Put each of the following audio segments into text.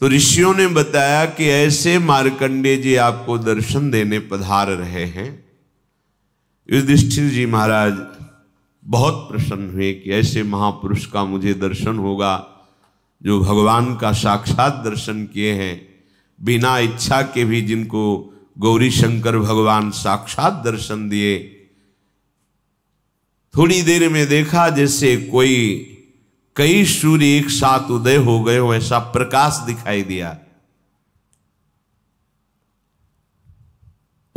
तो ऋषियों ने बताया कि ऐसे मार्कंडे जी आपको दर्शन देने पधार रहे हैं युधिष्ठिर जी महाराज बहुत प्रसन्न हुए कि ऐसे महापुरुष का मुझे दर्शन होगा जो भगवान का साक्षात दर्शन किए हैं बिना इच्छा के भी जिनको गौरी शंकर भगवान साक्षात दर्शन दिए थोड़ी देर में देखा जैसे कोई कई सूर्य एक साथ उदय हो गए हो ऐसा प्रकाश दिखाई दिया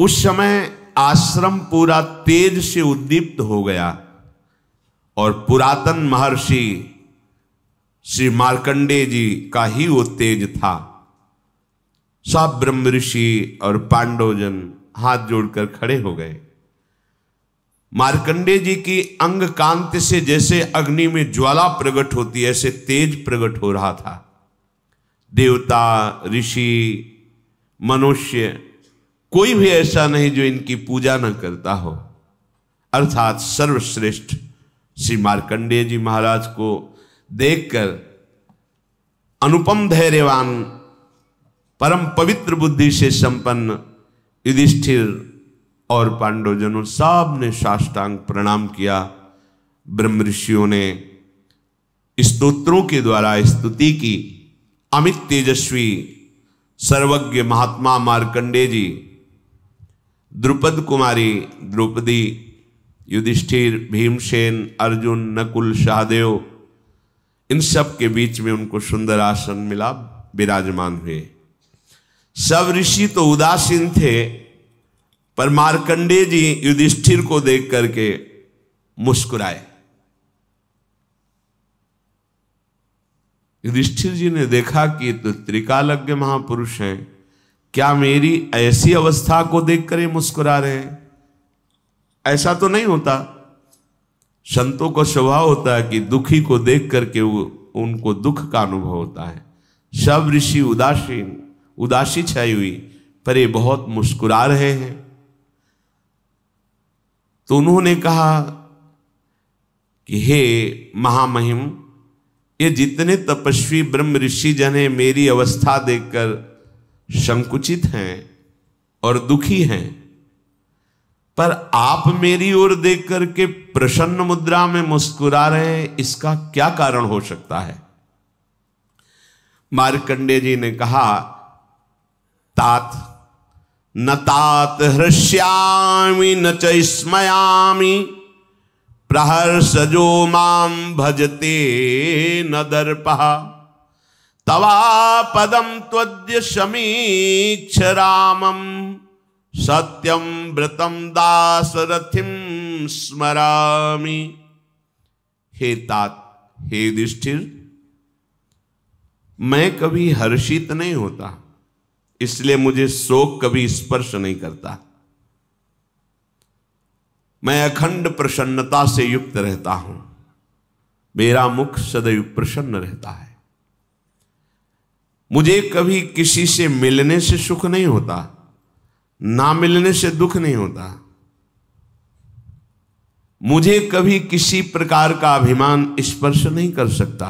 उस समय आश्रम पूरा तेज से उद्दीप्त हो गया और पुरातन महर्षि श्री मार्कंडे जी का ही वो तेज था सब ब्रह्म ऋषि और पांडवजन हाथ जोड़कर खड़े हो गए मार्कंडे जी की अंग कांति से जैसे अग्नि में ज्वाला प्रकट होती है ऐसे तेज प्रकट हो रहा था देवता ऋषि मनुष्य कोई भी ऐसा नहीं जो इनकी पूजा न करता हो अर्थात सर्वश्रेष्ठ श्री मार्कंडेय जी महाराज को देखकर अनुपम धैर्यवान परम पवित्र बुद्धि से संपन्न युधिष्ठिर और पांडवजनों सब ने साष्टांग प्रणाम किया ब्रह्म ऋषियों ने स्तोत्रों के द्वारा स्तुति की अमित तेजस्वी सर्वज्ञ महात्मा मार्कंडे जी द्रुपद कुमारी द्रौपदी युधिष्ठिर भीमसेन अर्जुन नकुल शाहदेव इन सब के बीच में उनको सुंदर आसन मिला विराजमान हुए सब ऋषि तो उदासीन थे पर मारकंडे जी युधिष्ठिर को देख करके मुस्कुराए युधिष्ठिर जी ने देखा कि तो त्रिकालज्ञ महापुरुष हैं क्या मेरी ऐसी अवस्था को देख कर मुस्कुरा रहे हैं ऐसा तो नहीं होता संतों का स्वभाव होता है कि दुखी को देख करके वो उनको दुख का अनुभव होता है सब ऋषि उदासीन उदासी छाई हुई पर ये बहुत मुस्कुरा रहे हैं तो उन्होंने कहा कि हे महामहिम ये जितने तपस्वी ब्रह्म ऋषि जने मेरी अवस्था देखकर संकुचित हैं और दुखी हैं पर आप मेरी ओर देख करके प्रसन्न मुद्रा में मुस्कुरा रहे हैं इसका क्या कारण हो सकता है मार्कंडे जी ने कहा तात न तात हृष्यामी न च स्मयामी प्रहर्षजो माम भजते न दर्प तवा पदम त्वद्य समीक्ष रामम सत्यम व्रतम दासरथिम स्मरामी हे तात हे दिष्ठिर मैं कभी हर्षित नहीं होता इसलिए मुझे शोक कभी स्पर्श नहीं करता मैं अखंड प्रसन्नता से युक्त रहता हूं मेरा मुख सदैव प्रसन्न रहता है मुझे कभी किसी से मिलने से सुख नहीं होता ना मिलने से दुख नहीं होता मुझे कभी किसी प्रकार का अभिमान स्पर्श नहीं कर सकता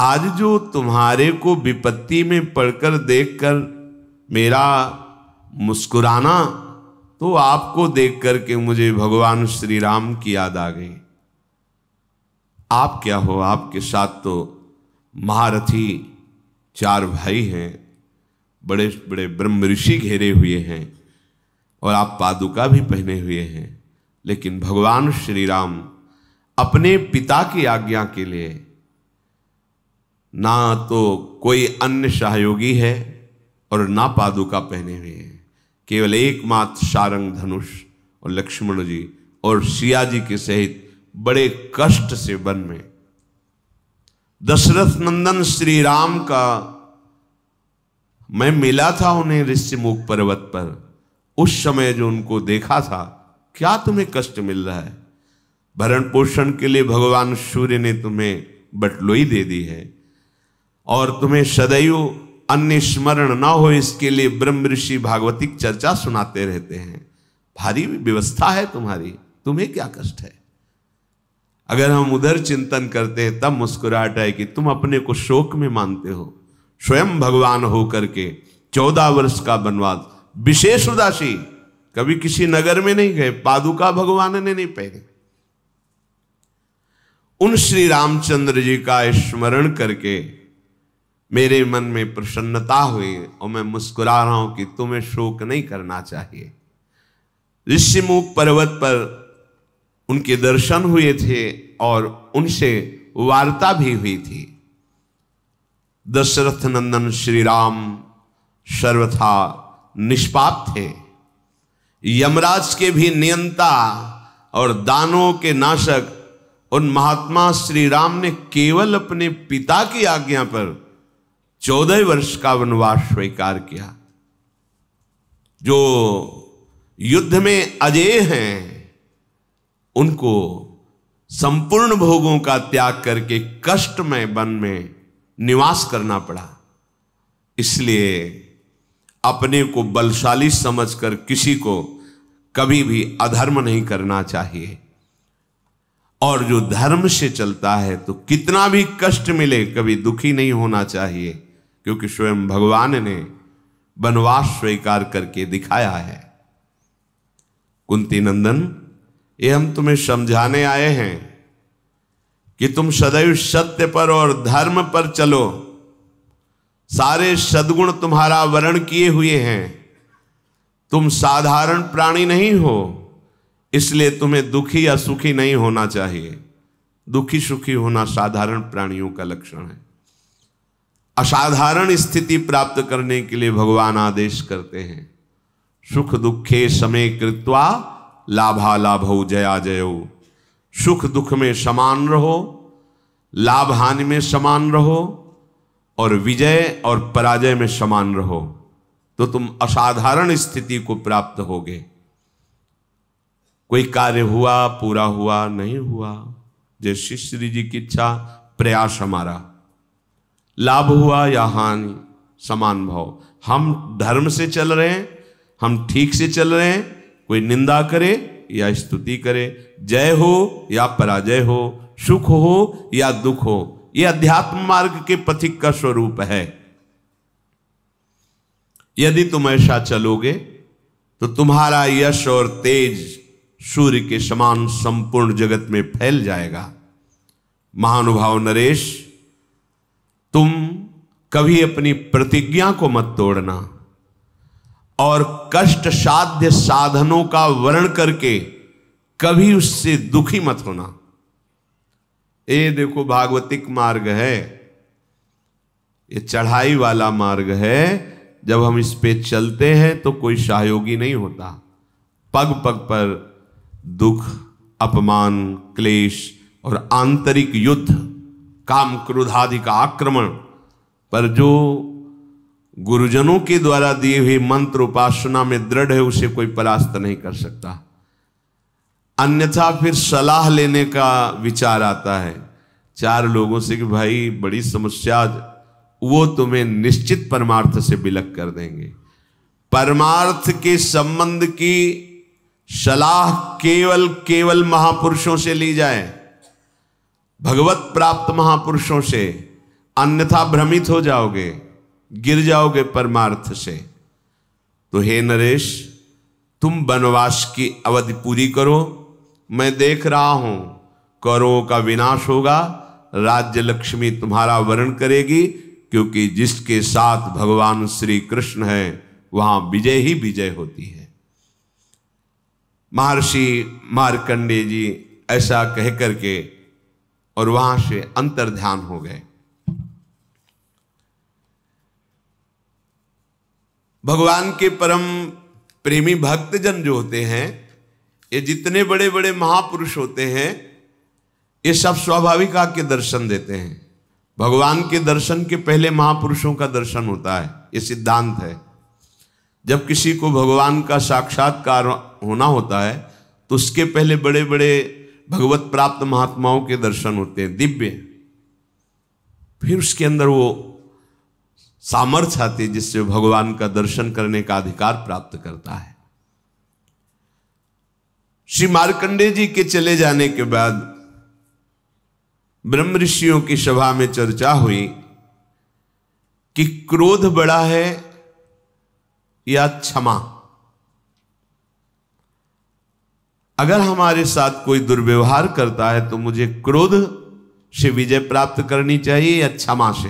आज जो तुम्हारे को विपत्ति में पड़कर देखकर मेरा मुस्कुराना तो आपको देख करके मुझे भगवान श्री राम की याद आ गई आप क्या हो आपके साथ तो महारथी चार भाई हैं बड़े बड़े ब्रह्म ऋषि घेरे हुए हैं और आप पादुका भी पहने हुए हैं लेकिन भगवान श्री राम अपने पिता की आज्ञा के लिए ना तो कोई अन्य सहयोगी है और ना पादुका पहने हुए हैं केवल एकमात्र सारंग धनुष और लक्ष्मण जी और सिया जी के सहित बड़े कष्ट से वन में दशरथ नंदन श्री राम का मैं मिला था उन्हें ऋषिमुख पर्वत पर उस समय जो उनको देखा था क्या तुम्हें कष्ट मिल रहा है भरण पोषण के लिए भगवान सूर्य ने तुम्हें बटलोई दे दी है और तुम्हें सदैव अन्य स्मरण ना हो इसके लिए ब्रह्म ऋषि भागवतिक चर्चा सुनाते रहते हैं भारी व्यवस्था है तुम्हारी तुम्हें क्या कष्ट है अगर हम उधर चिंतन करते हैं तब मुस्कुराहट है कि तुम अपने को शोक में मानते हो स्वयं भगवान हो करके चौदह वर्ष का वनवास विशेष उदासी कभी किसी नगर में नहीं गए पादुका भगवान ने नहीं पहने उन श्री रामचंद्र जी का स्मरण करके मेरे मन में प्रसन्नता हुई और मैं मुस्कुरा रहा हूं कि तुम्हें शोक नहीं करना चाहिए ऋषिमुख पर्वत पर उनके दर्शन हुए थे और उनसे वार्ता भी हुई थी दशरथ नंदन श्री राम सर्वथा निष्पाप थे यमराज के भी नियंता और दानों के नाशक उन महात्मा श्री राम ने केवल अपने पिता की आज्ञा पर चौदह वर्ष का वनवास स्वीकार किया जो युद्ध में अजय हैं उनको संपूर्ण भोगों का त्याग करके कष्ट में वन में निवास करना पड़ा इसलिए अपने को बलशाली समझकर किसी को कभी भी अधर्म नहीं करना चाहिए और जो धर्म से चलता है तो कितना भी कष्ट मिले कभी दुखी नहीं होना चाहिए क्योंकि स्वयं भगवान ने वनवास स्वीकार करके दिखाया है कुंती नंदन ये हम तुम्हें समझाने आए हैं कि तुम सदैव सत्य पर और धर्म पर चलो सारे सदगुण तुम्हारा वर्ण किए हुए हैं तुम साधारण प्राणी नहीं हो इसलिए तुम्हें दुखी या सुखी नहीं होना चाहिए दुखी सुखी होना साधारण प्राणियों का लक्षण है असाधारण स्थिति प्राप्त करने के लिए भगवान आदेश करते हैं सुख दुखे समय कृत्वा लाभा लाभो जया जयो सुख दुख में समान रहो लाभ हानि में समान रहो और विजय और पराजय में समान रहो तो तुम असाधारण स्थिति को प्राप्त होगे कोई कार्य हुआ पूरा हुआ नहीं हुआ जय श्री जी की इच्छा प्रयास हमारा लाभ हुआ या हानि समान भाव हम धर्म से चल रहे हैं हम ठीक से चल रहे हैं कोई निंदा करे या स्तुति करे जय हो या पराजय हो सुख हो या दुख हो यह अध्यात्म मार्ग के पथिक का स्वरूप है यदि तुम ऐसा चलोगे तो तुम्हारा यश और तेज सूर्य के समान संपूर्ण जगत में फैल जाएगा महानुभाव नरेश तुम कभी अपनी प्रतिज्ञा को मत तोड़ना और कष्ट साध्य साधनों का वर्ण करके कभी उससे दुखी मत होना ये देखो भागवतिक मार्ग है ये चढ़ाई वाला मार्ग है जब हम इस पे चलते हैं तो कोई सहयोगी नहीं होता पग पग पर दुख अपमान क्लेश और आंतरिक युद्ध काम क्रोधादि का आक्रमण पर जो गुरुजनों के द्वारा दिए हुए मंत्र उपासना में दृढ़ है उसे कोई परास्त नहीं कर सकता अन्यथा फिर सलाह लेने का विचार आता है चार लोगों से कि भाई बड़ी समस्या वो तुम्हें निश्चित परमार्थ से विलक कर देंगे परमार्थ के संबंध की सलाह केवल केवल महापुरुषों से ली जाए भगवत प्राप्त महापुरुषों से अन्यथा भ्रमित हो जाओगे गिर जाओगे परमार्थ से तो हे नरेश तुम वनवास की अवधि पूरी करो मैं देख रहा हूं करो का विनाश होगा राज्य लक्ष्मी तुम्हारा वर्ण करेगी क्योंकि जिसके साथ भगवान श्री कृष्ण है वहां विजय ही विजय होती है महर्षि मार्कंडे जी ऐसा कह करके और वहां से अंतर ध्यान हो गए भगवान के परम प्रेमी भक्तजन जो होते हैं ये जितने बड़े बड़े महापुरुष होते हैं ये सब स्वाभाविका के दर्शन देते हैं भगवान के दर्शन के पहले महापुरुषों का दर्शन होता है ये सिद्धांत है जब किसी को भगवान का साक्षात्कार होना होता है तो उसके पहले बड़े बड़े भगवत प्राप्त महात्माओं के दर्शन होते हैं दिव्य फिर उसके अंदर वो सामर्थ्य आती जिससे भगवान का दर्शन करने का अधिकार प्राप्त करता है श्री मार्कंडे जी के चले जाने के बाद ब्रह्म ऋषियों की सभा में चर्चा हुई कि क्रोध बड़ा है या क्षमा अगर हमारे साथ कोई दुर्व्यवहार करता है तो मुझे क्रोध से विजय प्राप्त करनी चाहिए या क्षमा से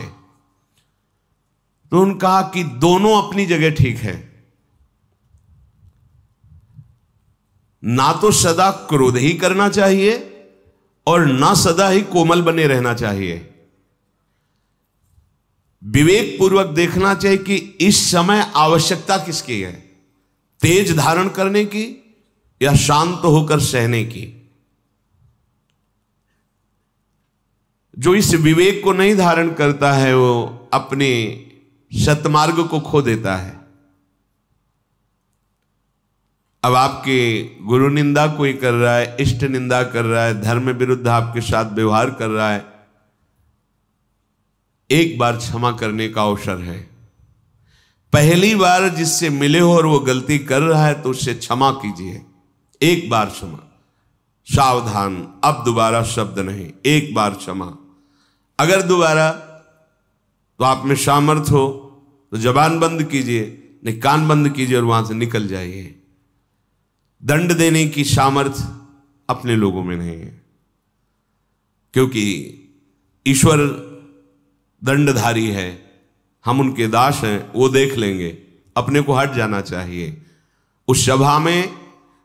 तो उन्होंने कहा कि दोनों अपनी जगह ठीक है ना तो सदा क्रोध ही करना चाहिए और ना सदा ही कोमल बने रहना चाहिए विवेक पूर्वक देखना चाहिए कि इस समय आवश्यकता किसकी है तेज धारण करने की या शांत होकर सहने की जो इस विवेक को नहीं धारण करता है वो अपने सतमार्ग को खो देता है अब आपके गुरु निंदा कोई कर रहा है इष्ट निंदा कर रहा है धर्म विरुद्ध आपके साथ व्यवहार कर रहा है एक बार क्षमा करने का अवसर है पहली बार जिससे मिले हो और वो गलती कर रहा है तो उससे क्षमा कीजिए एक बार क्षमा सावधान अब दोबारा शब्द नहीं एक बार क्षमा अगर दोबारा तो आप में सामर्थ हो तो जबान बंद कीजिए नहीं कान बंद कीजिए और वहां से निकल जाइए दंड देने की सामर्थ अपने लोगों में नहीं है क्योंकि ईश्वर दंडधारी है हम उनके दास हैं वो देख लेंगे अपने को हट जाना चाहिए उस सभा में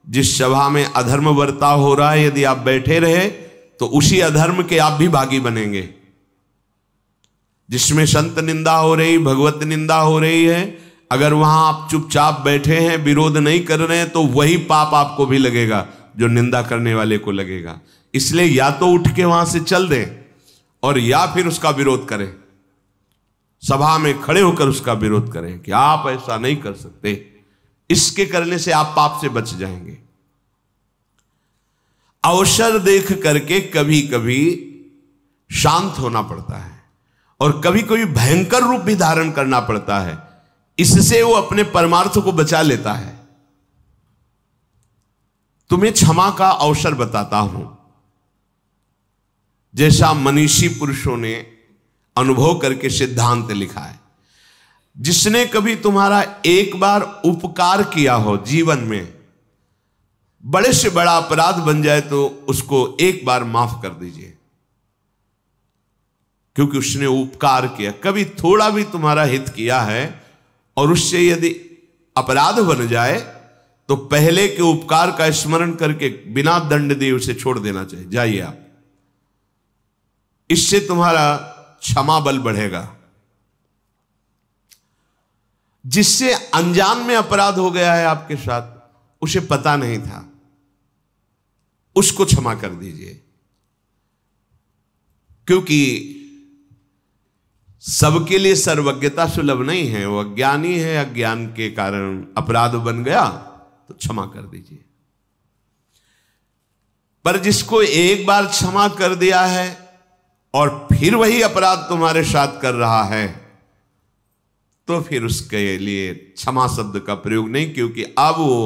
जिस सभा में अधर्म वर्ता हो रहा है यदि आप बैठे रहे तो उसी अधर्म के आप भी भागी बनेंगे जिसमें संत निंदा हो रही भगवत निंदा हो रही है अगर वहां आप चुपचाप बैठे हैं विरोध नहीं कर रहे हैं तो वही पाप आपको भी लगेगा जो निंदा करने वाले को लगेगा इसलिए या तो उठ के वहां से चल दें और या फिर उसका विरोध करें सभा में खड़े होकर उसका विरोध करें कि आप ऐसा नहीं कर सकते इसके करने से आप पाप से बच जाएंगे अवसर देख करके कभी कभी शांत होना पड़ता है और कभी कभी भयंकर रूप भी धारण करना पड़ता है इससे वो अपने परमार्थ को बचा लेता है तुम्हें क्षमा का अवसर बताता हूं जैसा मनीषी पुरुषों ने अनुभव करके सिद्धांत लिखा है जिसने कभी तुम्हारा एक बार उपकार किया हो जीवन में बड़े से बड़ा अपराध बन जाए तो उसको एक बार माफ कर दीजिए क्योंकि उसने उपकार किया कभी थोड़ा भी तुम्हारा हित किया है और उससे यदि अपराध बन जाए तो पहले के उपकार का स्मरण करके बिना दंड दिए उसे छोड़ देना चाहिए जाइए आप इससे तुम्हारा क्षमा बल बढ़ेगा जिससे अनजान में अपराध हो गया है आपके साथ उसे पता नहीं था उसको क्षमा कर दीजिए क्योंकि सबके लिए सर्वज्ञता सुलभ नहीं है वो अज्ञानी है अज्ञान के कारण अपराध बन गया तो क्षमा कर दीजिए पर जिसको एक बार क्षमा कर दिया है और फिर वही अपराध तुम्हारे साथ कर रहा है तो फिर उसके लिए क्षमा शब्द का प्रयोग नहीं क्योंकि अब वो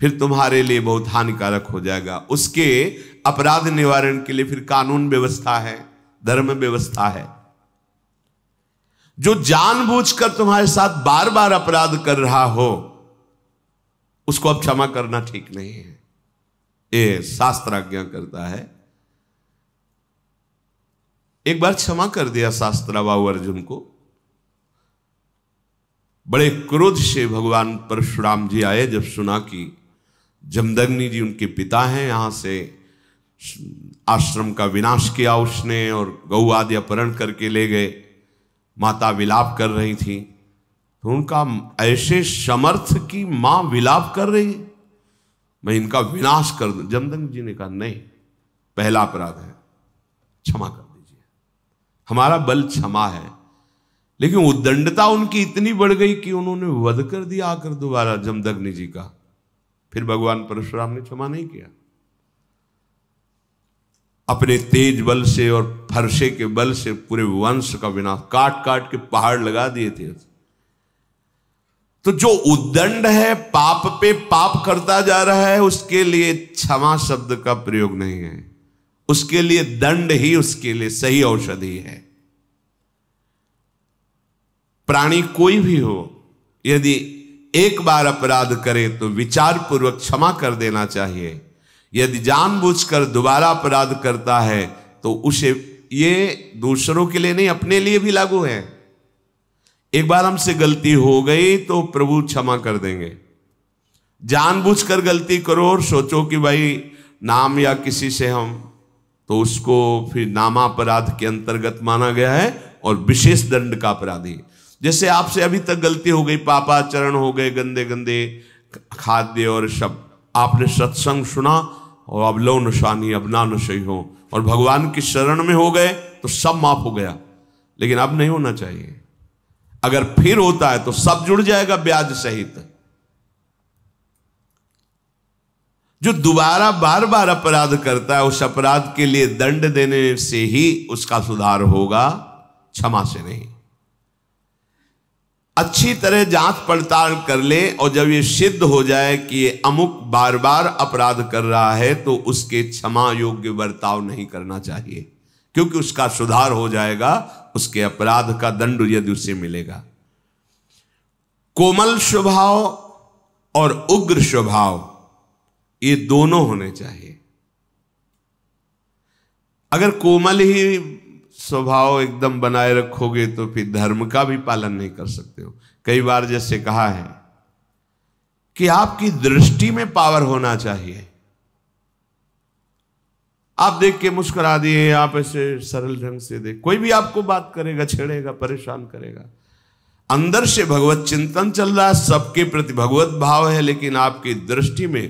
फिर तुम्हारे लिए बहुत हानिकारक हो जाएगा उसके अपराध निवारण के लिए फिर कानून व्यवस्था है धर्म व्यवस्था है जो जानबूझकर तुम्हारे साथ बार बार अपराध कर रहा हो उसको अब क्षमा करना ठीक नहीं है ये शास्त्र आज्ञा करता है एक बार क्षमा कर दिया शास्त्र बाबू अर्जुन को बड़े क्रोध से भगवान परशुराम जी आए जब सुना कि जमदग्नि जी उनके पिता हैं यहाँ से आश्रम का विनाश किया उसने और गऊ आदि अपहरण करके ले गए माता विलाप कर रही थी तो उनका ऐसे समर्थ की माँ विलाप कर रही मैं इनका विनाश कर दू जमदग्नि जी ने कहा नहीं पहला अपराध है क्षमा कर दीजिए हमारा बल क्षमा है लेकिन उदंडता उनकी इतनी बढ़ गई कि उन्होंने वध कर दिया आकर दोबारा जमदग्नि जी का फिर भगवान परशुराम ने क्षमा नहीं किया अपने तेज बल से और फरसे के बल से पूरे वंश का विनाश काट काट के पहाड़ लगा दिए थे तो जो उद्दंड है पाप पे पाप करता जा रहा है उसके लिए क्षमा शब्द का प्रयोग नहीं है उसके लिए दंड ही उसके लिए सही औषधि है प्राणी कोई भी हो यदि एक बार अपराध करे तो विचार पूर्वक क्षमा कर देना चाहिए यदि जानबूझकर दोबारा अपराध करता है तो उसे ये दूसरों के लिए नहीं अपने लिए भी लागू है एक बार हमसे गलती हो गई तो प्रभु क्षमा कर देंगे जानबूझकर गलती करो और सोचो कि भाई नाम या किसी से हम तो उसको फिर नामापराध अपराध के अंतर्गत माना गया है और विशेष दंड का अपराधी जैसे आपसे अभी तक गलती हो गई पापाचरण हो गए गंदे गंदे खाद्य और शब्द आपने सत्संग सुना और अब लो नुशानी अब ना नशे हो और भगवान की शरण में हो गए तो सब माफ हो गया लेकिन अब नहीं होना चाहिए अगर फिर होता है तो सब जुड़ जाएगा ब्याज सहित जो दोबारा बार बार अपराध करता है उस अपराध के लिए दंड देने से ही उसका सुधार होगा क्षमा से नहीं अच्छी तरह जांच पड़ताल कर ले और जब ये सिद्ध हो जाए कि ये अमुक बार बार अपराध कर रहा है तो उसके क्षमा योग्य बर्ताव नहीं करना चाहिए क्योंकि उसका सुधार हो जाएगा उसके अपराध का दंड यदि उसे मिलेगा कोमल स्वभाव और उग्र स्वभाव ये दोनों होने चाहिए अगर कोमल ही स्वभाव एकदम बनाए रखोगे तो फिर धर्म का भी पालन नहीं कर सकते हो कई बार जैसे कहा है कि आपकी दृष्टि में पावर होना चाहिए आप देख के मुस्कुरा दिए आप ऐसे सरल ढंग से देख कोई भी आपको बात करेगा छेड़ेगा परेशान करेगा अंदर से भगवत चिंतन चल रहा है सबके प्रति भगवत भाव है लेकिन आपकी दृष्टि में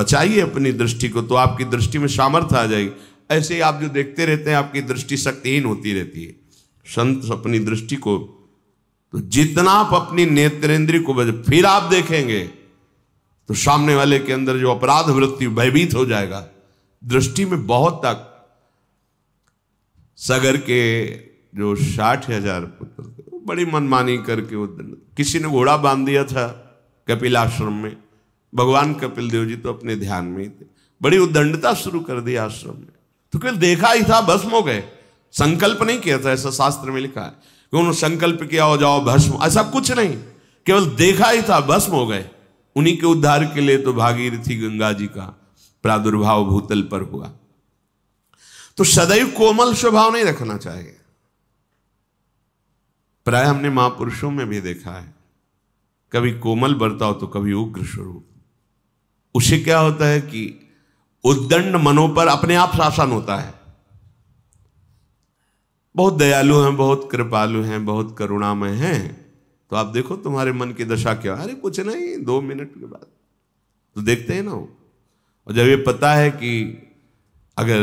बचाइए अपनी दृष्टि को तो आपकी दृष्टि में सामर्थ्य आ जाएगी ऐसे ही आप जो देखते रहते हैं आपकी दृष्टि शक्तिहीन होती रहती है संत अपनी दृष्टि को तो जितना आप अपनी नेत्रेंद्री को बजे फिर आप देखेंगे तो सामने वाले के अंदर जो अपराध वृत्ति भयभीत हो जाएगा दृष्टि में बहुत तक सगर के जो साठ हजार पुत्र थे वो बड़ी मनमानी करके वो किसी ने घोड़ा बांध दिया था कपिल आश्रम में भगवान कपिल देव जी तो अपने ध्यान में ही थे बड़ी उदंडता शुरू कर दी आश्रम में तो केवल देखा ही था भस्म हो गए संकल्प नहीं किया था ऐसा शास्त्र में लिखा है कि उन्होंने संकल्प किया हो जाओ भस्म ऐसा कुछ नहीं केवल देखा ही था भस्म हो गए उन्हीं के उद्धार के लिए तो भागीरथी गंगा जी का प्रादुर्भाव भूतल पर हुआ तो सदैव कोमल स्वभाव नहीं रखना चाहिए प्राय हमने महापुरुषों में भी देखा है कभी कोमल बर्ताव तो कभी उग्र स्वरूप उसे क्या होता है कि उद्दंड मनो पर अपने आप शासन होता है बहुत दयालु हैं बहुत कृपालु हैं बहुत करुणामय हैं तो आप देखो तुम्हारे मन की दशा क्या अरे कुछ नहीं दो मिनट के बाद तो देखते हैं ना वो और जब ये पता है कि अगर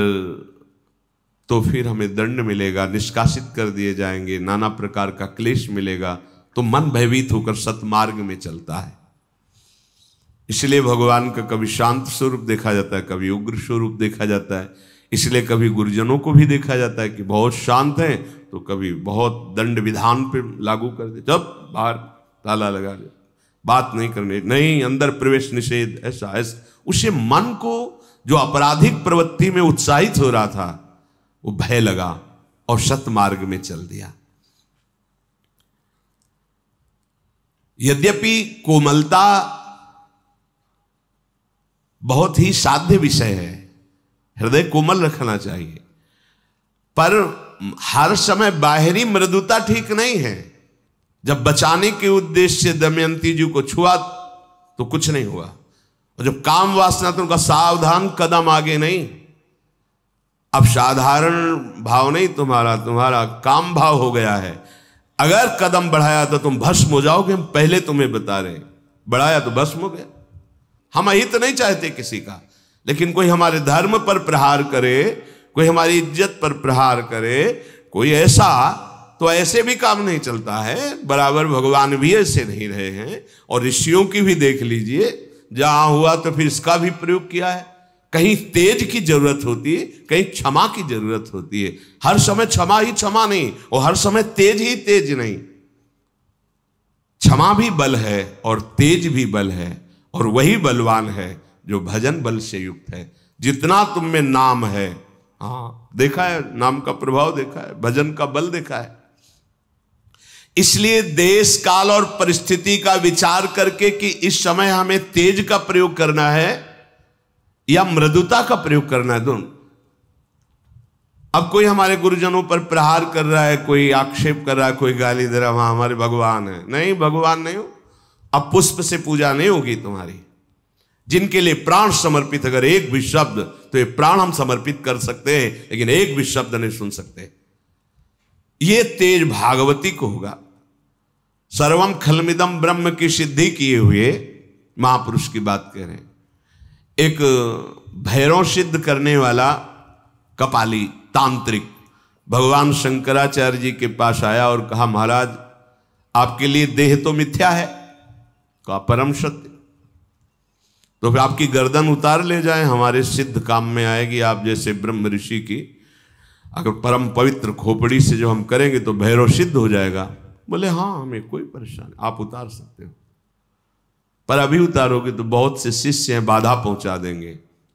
तो फिर हमें दंड मिलेगा निष्कासित कर दिए जाएंगे नाना प्रकार का क्लेश मिलेगा तो मन भयभीत होकर सतमार्ग में चलता है इसलिए भगवान का कभी शांत स्वरूप देखा जाता है कभी उग्र स्वरूप देखा जाता है इसलिए कभी गुरुजनों को भी देखा जाता है कि बहुत शांत है तो कभी बहुत दंड विधान पे लागू कर दे जब बाहर ताला लगा दे बात नहीं करने नहीं अंदर प्रवेश निषेध ऐसा ऐसा उसे मन को जो आपराधिक प्रवृत्ति में उत्साहित हो रहा था वो भय लगा और सतमार्ग में चल दिया यद्यपि कोमलता बहुत ही साध्य विषय है हृदय कोमल रखना चाहिए पर हर समय बाहरी मृदुता ठीक नहीं है जब बचाने के उद्देश्य से दमयंती जी को छुआ तो कुछ नहीं हुआ और जब काम वासना तो उनका सावधान कदम आगे नहीं अब साधारण भाव नहीं तुम्हारा तुम्हारा काम भाव हो गया है अगर कदम बढ़ाया तो तुम भस्म हो जाओगे हम पहले तुम्हें बता रहे बढ़ाया तो भस्म हो गया हम अहित नहीं चाहते किसी का लेकिन कोई हमारे धर्म पर प्रहार करे कोई हमारी इज्जत पर प्रहार करे कोई ऐसा तो ऐसे भी काम नहीं चलता है बराबर भगवान भी ऐसे नहीं रहे हैं और ऋषियों की भी देख लीजिए जहां हुआ तो फिर इसका भी प्रयोग किया है कहीं तेज की जरूरत होती है कहीं क्षमा की जरूरत होती है हर समय क्षमा ही क्षमा नहीं और हर समय तेज ही तेज नहीं क्षमा भी बल है और तेज भी बल है और वही बलवान है जो भजन बल से युक्त है जितना तुम में नाम है हाँ देखा है नाम का प्रभाव देखा है भजन का बल देखा है इसलिए देश काल और परिस्थिति का विचार करके कि इस समय हमें तेज का प्रयोग करना है या मृदुता का प्रयोग करना है दोनों अब कोई हमारे गुरुजनों पर प्रहार कर रहा है कोई आक्षेप कर रहा है कोई गाली दे रहा है वहां हमारे भगवान है नहीं भगवान नहीं हो अब पुष्प से पूजा नहीं होगी तुम्हारी जिनके लिए प्राण समर्पित अगर एक भी शब्द तो ये प्राण हम समर्पित कर सकते हैं लेकिन एक भी शब्द नहीं सुन सकते ये तेज भागवती को होगा सर्वम खलमिदम ब्रह्म की सिद्धि किए हुए महापुरुष की बात कह रहे हैं एक भैरव सिद्ध करने वाला कपाली तांत्रिक भगवान शंकराचार्य जी के पास आया और कहा महाराज आपके लिए देह तो मिथ्या है कहा परम सत्य तो फिर आपकी गर्दन उतार ले जाए हमारे सिद्ध काम में आएगी आप जैसे ब्रह्म ऋषि की अगर परम पवित्र खोपड़ी से जो हम करेंगे तो भैरव सिद्ध हो जाएगा बोले हाँ हमें कोई परेशानी आप उतार सकते हो पर अभी उतारोगे तो बहुत से शिष्य हैं बाधा पहुंचा देंगे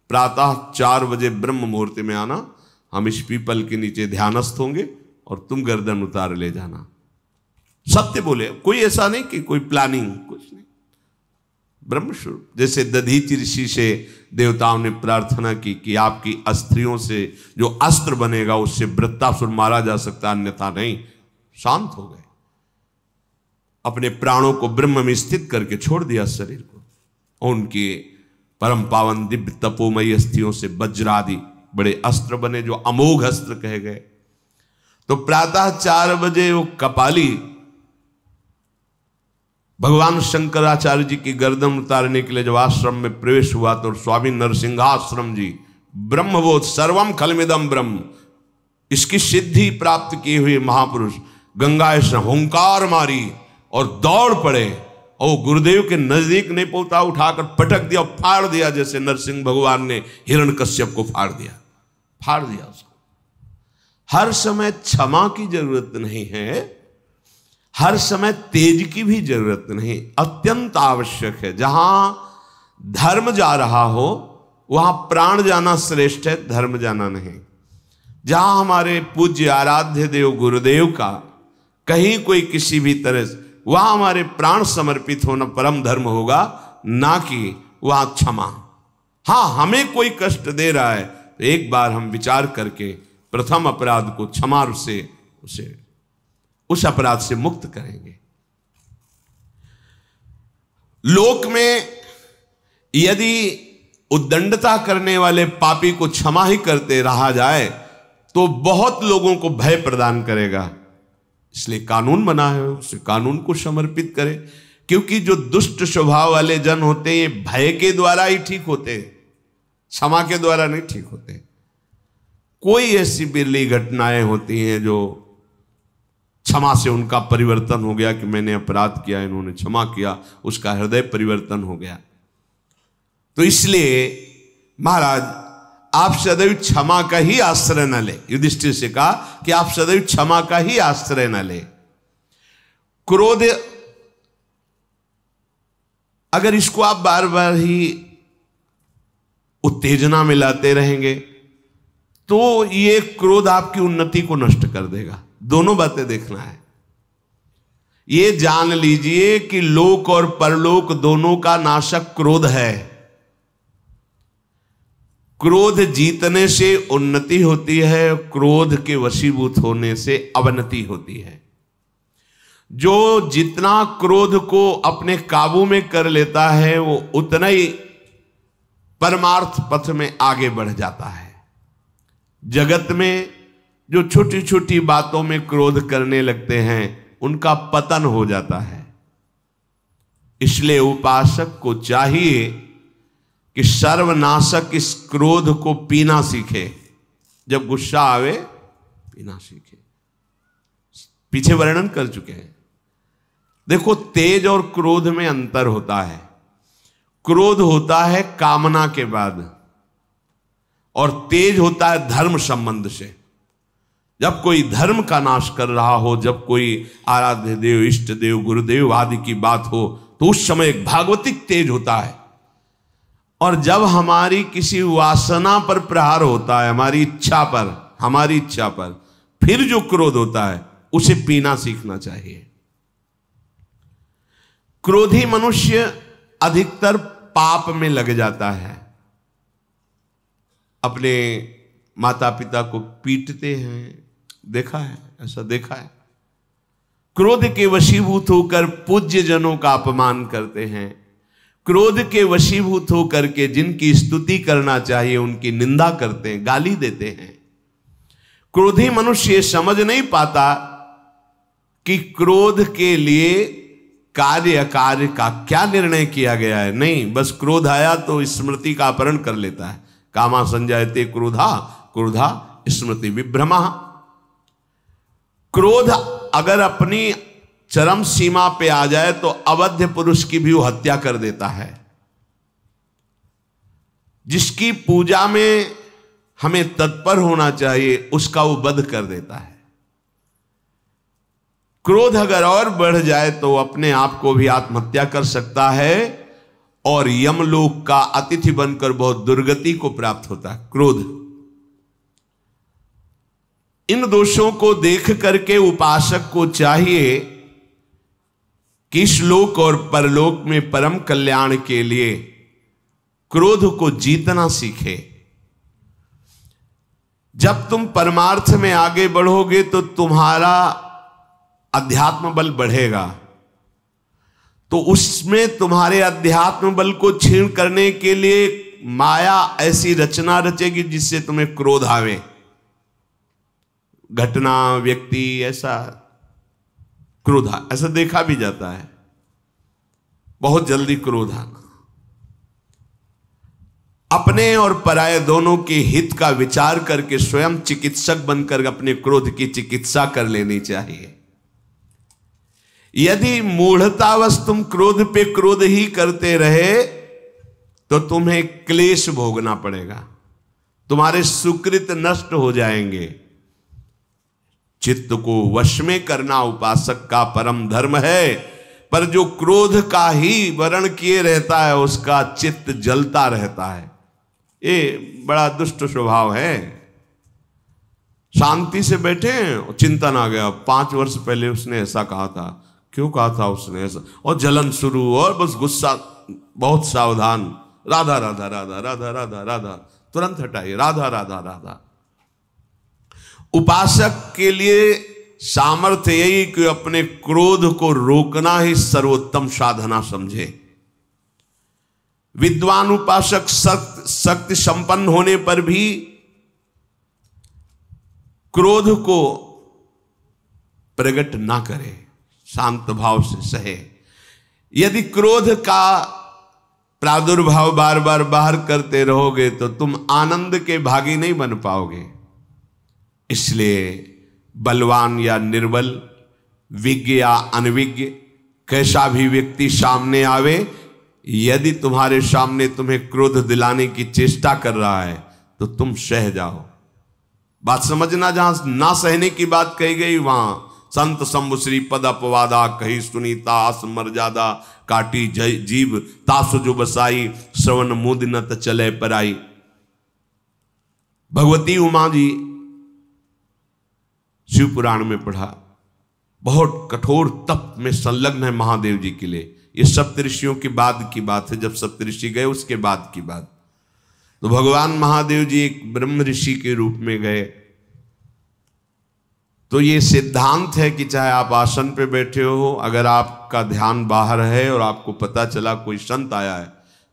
प्रातः चार बजे ब्रह्म मुहूर्त में आना हम इस पीपल के नीचे ध्यानस्थ होंगे और तुम गर्दन उतार ले जाना सत्य बोले कोई ऐसा नहीं कि कोई प्लानिंग कुछ नहीं ब्रह्मस्वरूप जैसे दधीचि ऋषि से देवताओं ने प्रार्थना की कि आपकी अस्त्रियों से जो अस्त्र बनेगा उससे वृत्तासुर मारा जा सकता अन्यथा नहीं शांत हो गए अपने प्राणों को ब्रह्म में स्थित करके छोड़ दिया शरीर को उनके परम पावन दिव्य तपोमयी अस्थियों से वज्रादि बड़े अस्त्र बने जो अमोघ अस्त्र कहे गए तो प्रातः चार बजे वो कपाली भगवान शंकराचार्य जी की गर्दन उतारने के लिए जब आश्रम में प्रवेश हुआ तो स्वामी नरसिंहाश्रम जी ब्रह्मबोध सर्वम खलमिदम ब्रह्म इसकी सिद्धि प्राप्त किए हुए महापुरुष गंगा स्नान हंकार मारी और दौड़ पड़े और गुरुदेव के नजदीक नहीं पोता उठाकर पटक दिया और फाड़ दिया जैसे नरसिंह भगवान ने हिरण कश्यप को फाड़ दिया फाड़ दिया उसको हर समय क्षमा की जरूरत नहीं है हर समय तेज की भी जरूरत नहीं अत्यंत आवश्यक है जहां धर्म जा रहा हो वहां प्राण जाना श्रेष्ठ है धर्म जाना नहीं जहां हमारे पूज्य आराध्य देव गुरुदेव का कहीं कोई किसी भी तरह से वहां हमारे प्राण समर्पित होना परम धर्म होगा ना कि वहां क्षमा हाँ हमें कोई कष्ट दे रहा है तो एक बार हम विचार करके प्रथम अपराध को क्षमा से उसे उस अपराध से मुक्त करेंगे लोक में यदि उद्दंडता करने वाले पापी को क्षमा ही करते रहा जाए तो बहुत लोगों को भय प्रदान करेगा इसलिए कानून बना है उसे कानून को समर्पित करें क्योंकि जो दुष्ट स्वभाव वाले जन होते हैं ये भय के द्वारा ही ठीक होते हैं क्षमा के द्वारा नहीं ठीक होते कोई ऐसी बिरली घटनाएं होती हैं जो क्षमा से उनका परिवर्तन हो गया कि मैंने अपराध किया इन्होंने क्षमा किया उसका हृदय परिवर्तन हो गया तो इसलिए महाराज आप सदैव क्षमा का ही आश्रय न ले युधिष्ठिर से कहा कि आप सदैव क्षमा का ही आश्रय न ले क्रोध अगर इसको आप बार बार ही उत्तेजना में लाते रहेंगे तो ये क्रोध आपकी उन्नति को नष्ट कर देगा दोनों बातें देखना है ये जान लीजिए कि लोक और परलोक दोनों का नाशक क्रोध है क्रोध जीतने से उन्नति होती है क्रोध के वशीभूत होने से अवनति होती है जो जितना क्रोध को अपने काबू में कर लेता है वो उतना ही परमार्थ पथ में आगे बढ़ जाता है जगत में जो छोटी छोटी बातों में क्रोध करने लगते हैं उनका पतन हो जाता है इसलिए उपासक को चाहिए कि सर्वनाशक इस क्रोध को पीना सीखे जब गुस्सा आवे पीना सीखे पीछे वर्णन कर चुके हैं देखो तेज और क्रोध में अंतर होता है क्रोध होता है कामना के बाद और तेज होता है धर्म संबंध से जब कोई धर्म का नाश कर रहा हो जब कोई आराध्य देव इष्ट देव गुरुदेव आदि की बात हो तो उस समय एक भागवतिक तेज होता है और जब हमारी किसी वासना पर प्रहार होता है हमारी इच्छा पर हमारी इच्छा पर फिर जो क्रोध होता है उसे पीना सीखना चाहिए क्रोधी मनुष्य अधिकतर पाप में लग जाता है अपने माता पिता को पीटते हैं देखा है ऐसा देखा है क्रोध के वशीभूत होकर पूज्य जनों का अपमान करते हैं क्रोध के वशीभूत होकर के जिनकी स्तुति करना चाहिए उनकी निंदा करते हैं गाली देते हैं क्रोधी मनुष्य समझ नहीं पाता कि क्रोध के लिए कार्य कार्य का क्या निर्णय किया गया है नहीं बस क्रोध आया तो स्मृति का अपहरण कर लेता है कामा संजायते क्रोधा क्रोधा स्मृति विभ्रमा क्रोध अगर अपनी चरम सीमा पे आ जाए तो अवध्य पुरुष की भी वो हत्या कर देता है जिसकी पूजा में हमें तत्पर होना चाहिए उसका वो बध कर देता है क्रोध अगर और बढ़ जाए तो अपने आप को भी आत्महत्या कर सकता है और यमलोक का अतिथि बनकर बहुत दुर्गति को प्राप्त होता है क्रोध इन दोषों को देख करके उपासक को चाहिए कि श्लोक और परलोक में परम कल्याण के लिए क्रोध को जीतना सीखे जब तुम परमार्थ में आगे बढ़ोगे तो तुम्हारा अध्यात्म बल बढ़ेगा तो उसमें तुम्हारे अध्यात्म बल को छीण करने के लिए माया ऐसी रचना रचेगी जिससे तुम्हें क्रोध आवे घटना व्यक्ति ऐसा क्रोधा ऐसा देखा भी जाता है बहुत जल्दी क्रोध आना अपने और पराये दोनों के हित का विचार करके स्वयं चिकित्सक बनकर अपने क्रोध की चिकित्सा कर लेनी चाहिए यदि मूढ़तावश तुम क्रोध पे क्रोध ही करते रहे तो तुम्हें क्लेश भोगना पड़ेगा तुम्हारे सुकृत नष्ट हो जाएंगे चित्त को वश में करना उपासक का परम धर्म है पर जो क्रोध का ही वरण किए रहता है उसका चित्त जलता रहता है ये बड़ा दुष्ट स्वभाव है शांति से बैठे चिंतन आ गया पांच वर्ष पहले उसने ऐसा कहा था क्यों कहा था उसने ऐसा और जलन शुरू और बस गुस्सा बहुत सावधान राधा राधा राधा राधा राधा राधा तुरंत हटाइए राधा राधा राधा उपासक के लिए सामर्थ्य यही कि अपने क्रोध को रोकना ही सर्वोत्तम साधना समझे विद्वान उपासक शक्ति शक्ति संपन्न होने पर भी क्रोध को प्रकट ना करे शांत भाव से सहे यदि क्रोध का प्रादुर्भाव बार बार बाहर करते रहोगे तो तुम आनंद के भागी नहीं बन पाओगे इसलिए बलवान या निर्बल विज्ञ या अनविज्ञ कैसा भी व्यक्ति सामने आवे यदि तुम्हारे सामने तुम्हें क्रोध दिलाने की चेष्टा कर रहा है तो तुम सह जाओ बात समझना जहां ना सहने की बात कही गई वहां संत समुश्री पद अपवादा कही सुनी तास मर्यादा काटी जीव तास जो बसाई श्रवण मुद न चले पराई भगवती उमा जी शिव पुराण में पढ़ा बहुत कठोर तप में संलग्न है महादेव जी के लिए ये सप्तऋषियों के बाद की बात है जब सप्तऋषि गए उसके बाद की बात तो भगवान महादेव जी एक ब्रह्म ऋषि के रूप में गए तो ये सिद्धांत है कि चाहे आप आसन पे बैठे हो अगर आपका ध्यान बाहर है और आपको पता चला कोई संत आया है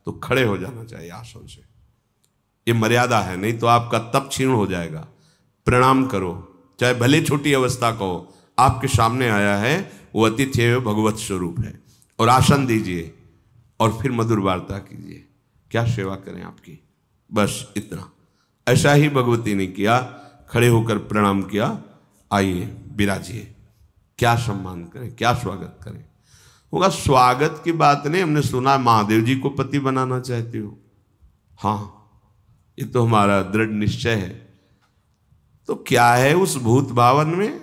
तो खड़े हो जाना चाहिए आसन से ये मर्यादा है नहीं तो आपका तप क्षीण हो जाएगा प्रणाम करो चाहे भले छोटी अवस्था का हो आपके सामने आया है वो अतिथि भगवत स्वरूप है और आसन दीजिए और फिर मधुर वार्ता कीजिए क्या सेवा करें आपकी बस इतना ऐसा ही भगवती ने किया खड़े होकर प्रणाम किया आइए बिराजिए क्या सम्मान करें क्या स्वागत करें होगा स्वागत की बात नहीं हमने सुना महादेव जी को पति बनाना चाहते हो हाँ ये तो हमारा दृढ़ निश्चय है तो क्या है उस भूत भावन में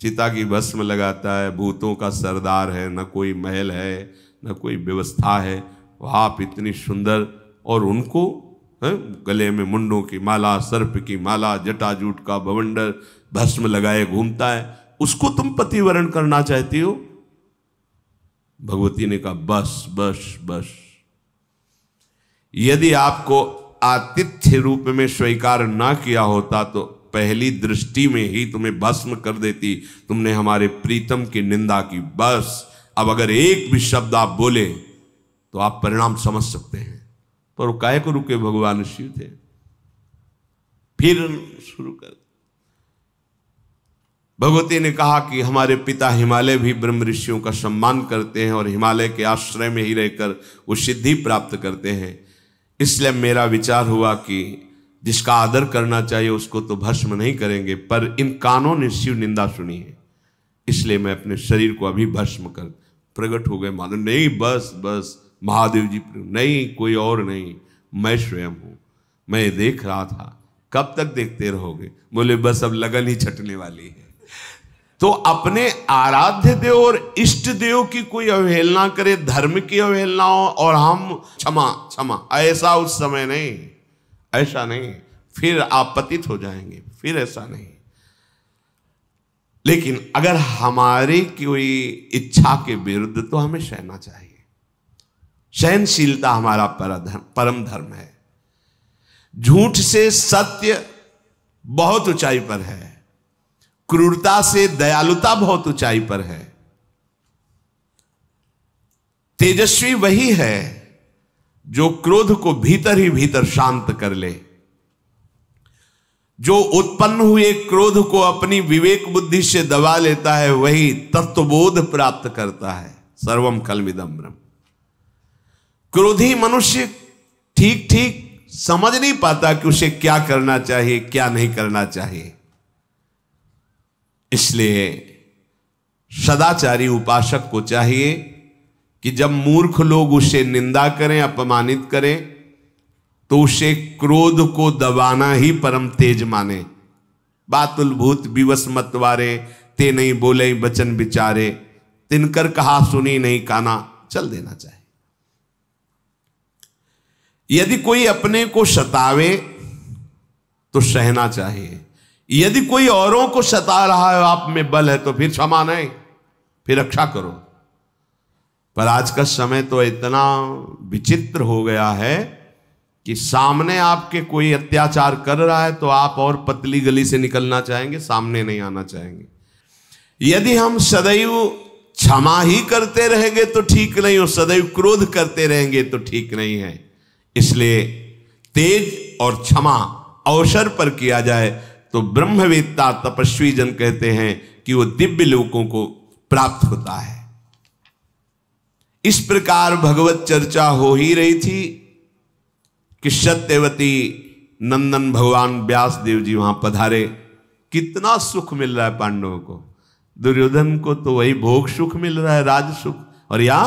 चिता की भस्म लगाता है भूतों का सरदार है न कोई महल है न कोई व्यवस्था है आप इतनी सुंदर और उनको है? गले में मुंडों की माला सर्प की माला जटाजूट का भवंडर भस्म लगाए घूमता है उसको तुम पतिवरण करना चाहती हो भगवती ने कहा बस बस बस यदि आपको आतिथ्य रूप में स्वीकार ना किया होता तो पहली दृष्टि में ही तुम्हें भस्म कर देती तुमने हमारे प्रीतम की निंदा की बस अब अगर एक भी शब्द आप बोले तो आप परिणाम समझ सकते हैं पर वो काय को रुके भगवान शिव थे फिर शुरू कर भगवती ने कहा कि हमारे पिता हिमालय भी ब्रह्म ऋषियों का सम्मान करते हैं और हिमालय के आश्रय में ही रहकर वो सिद्धि प्राप्त करते हैं इसलिए मेरा विचार हुआ कि जिसका आदर करना चाहिए उसको तो भस्म नहीं करेंगे पर इन कानों ने शिव निंदा सुनी है इसलिए मैं अपने शरीर को अभी भस्म कर प्रकट हो गए मालूम नहीं बस बस महादेव जी नहीं कोई और नहीं मैं स्वयं हूँ मैं देख रहा था कब तक देखते रहोगे बोले बस अब लगन ही छटने वाली है तो अपने आराध्य देव और इष्ट देव की कोई अवहेलना करे धर्म की अवहेलना हो और हम क्षमा क्षमा ऐसा उस समय नहीं ऐसा नहीं फिर आप पतित हो जाएंगे फिर ऐसा नहीं लेकिन अगर हमारी कोई इच्छा के विरुद्ध तो हमें सहना चाहिए सहनशीलता हमारा परम धर्म है झूठ से सत्य बहुत ऊंचाई पर है क्रूरता से दयालुता बहुत ऊंचाई पर है तेजस्वी वही है जो क्रोध को भीतर ही भीतर शांत कर ले जो उत्पन्न हुए क्रोध को अपनी विवेक बुद्धि से दबा लेता है वही तत्वबोध प्राप्त करता है सर्वम कल ब्रह्म क्रोधी मनुष्य ठीक ठीक समझ नहीं पाता कि उसे क्या करना चाहिए क्या नहीं करना चाहिए इसलिए सदाचारी उपासक को चाहिए कि जब मूर्ख लोग उसे निंदा करें अपमानित करें तो उसे क्रोध को दबाना ही परम तेज माने बातुल भूत विवस मतवारे ते नहीं बोले वचन विचारे तिनकर कहा सुनी नहीं काना चल देना चाहिए यदि कोई अपने को सतावे तो सहना चाहिए यदि कोई औरों को सता रहा है आप में बल है तो फिर क्षमा नहीं फिर रक्षा करो पर आज का समय तो इतना विचित्र हो गया है कि सामने आपके कोई अत्याचार कर रहा है तो आप और पतली गली से निकलना चाहेंगे सामने नहीं आना चाहेंगे यदि हम सदैव क्षमा ही करते रहेंगे तो ठीक नहीं और सदैव क्रोध करते रहेंगे तो ठीक नहीं है इसलिए तेज और क्षमा अवसर पर किया जाए तो ब्रह्मवेत्ता तपस्वी जन कहते हैं कि वो दिव्य लोगों को प्राप्त होता है इस प्रकार भगवत चर्चा हो ही रही थी कि सत्यवती नंदन भगवान व्यास देव जी वहां पधारे कितना सुख मिल रहा है पांडवों को दुर्योधन को तो वही भोग सुख मिल रहा है राज सुख और यहां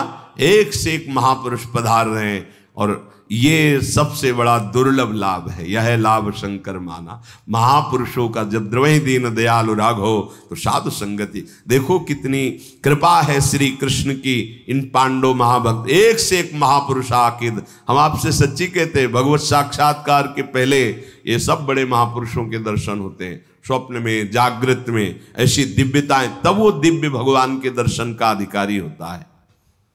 एक से एक महापुरुष पधार रहे हैं और ये सबसे बड़ा दुर्लभ लाभ है यह लाभ शंकर माना महापुरुषों का जब द्रवई दीन दयालु राघो तो साधु संगति देखो कितनी कृपा है श्री कृष्ण की इन पांडव महाभक्त एक से एक महापुरुष आकिद हम आपसे सच्ची कहते हैं भगवत साक्षात्कार के पहले ये सब बड़े महापुरुषों के दर्शन होते हैं स्वप्न में जागृत में ऐसी दिव्यताएं तब वो दिव्य भगवान के दर्शन का अधिकारी होता है